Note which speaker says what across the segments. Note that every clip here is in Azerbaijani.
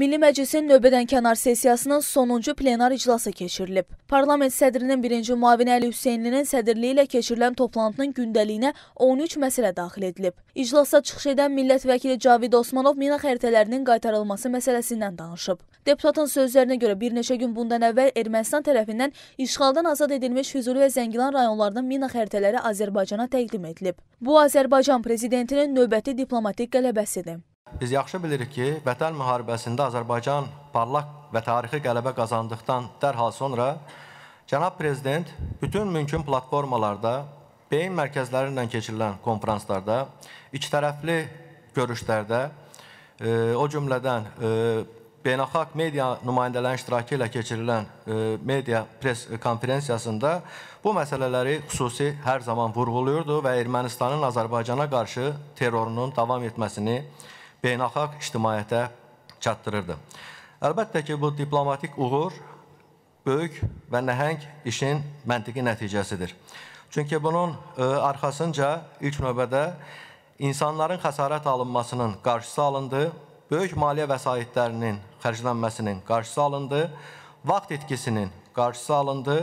Speaker 1: Milli Məclisin növbədənkənar sessiyasının sonuncu plenar iclası keçirilib. Parlament sədrinin birinci müavini Əli Hüseynlinin sədrliyi ilə keçirilən toplantının gündəliyinə 13 məsələ daxil edilib. İclasda çıxış edən millət vəkili Cavid Osmanov mina xəritələrinin qaytarılması məsələsindən danışıb. Deputatın sözlərinə görə bir neçə gün bundan əvvəl Ermənistan tərəfindən işğaldan azad edilmiş Füzuli və Zəngilan rayonlarının mina xəritələri Azərbaycana təqdim edilib. Bu Azərbaycan prezidentinin növbəti diplomatik qələbəsidir
Speaker 2: biz yaxşı bilirik ki, Vətən müharibəsində Azərbaycan parlaq və tarixi qələbə qazandıqdan dərhal sonra Cənab Prezident bütün mümkün platformalarda, beyin mərkəzləri ilə keçirilən konferanslarda, ikitərəfli görüşlərdə, e, o cümlədən e, beynəlxalq media nümayəndələrin iştirakı ilə keçirilən e, media pres konferensiyasında bu məsələləri xüsusi hər zaman vurğuluyurdu və Ermənistanın Azərbaycana qarşı terrorunun davam etməsini, beynəlxalq ictimaiyyətə çatdırırdı. Əlbəttə ki, bu diplomatik uğur böyük və nəhəng işin məntiqi nəticəsidir. Çünki bunun e, arxasınca ilk növbədə insanların xəsarət alınmasının qarşısı alındı, böyük maliyyə vəsaitlərinin xərclənməsinin qarşısı alındı, vaxt itkisinin qarşısı alındı,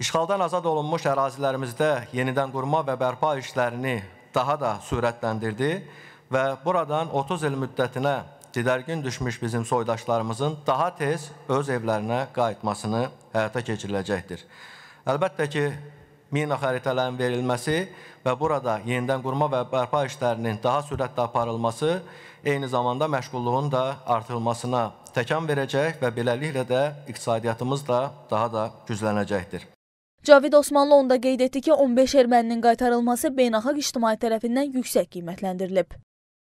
Speaker 2: işğaldan azad olunmuş ərazilərimizdə yenidən qurma və bərpa işlərini daha da sürətləndirdi və və buradan 30 il müddətinə didərgin düşmüş bizim soydaşlarımızın daha tez öz evlərinə qayıtmasını həyata keçiriləcəkdir. Əlbəttə ki, mina xəritələrin verilməsi və burada yenidən qurma və bərpa işlərinin daha sürətlə aparılması eyni zamanda məşğulluğun da artırılmasına təkan verəcək və beləliklə də iqtisadiyyatımız da daha da güclənəcəkdir.
Speaker 1: Cavid Osmanlı onda qeyd etdi ki, 15 erməninin qaytarılması beynəlxalq ictimai tərəfindən yüksək qiymətləndirilib.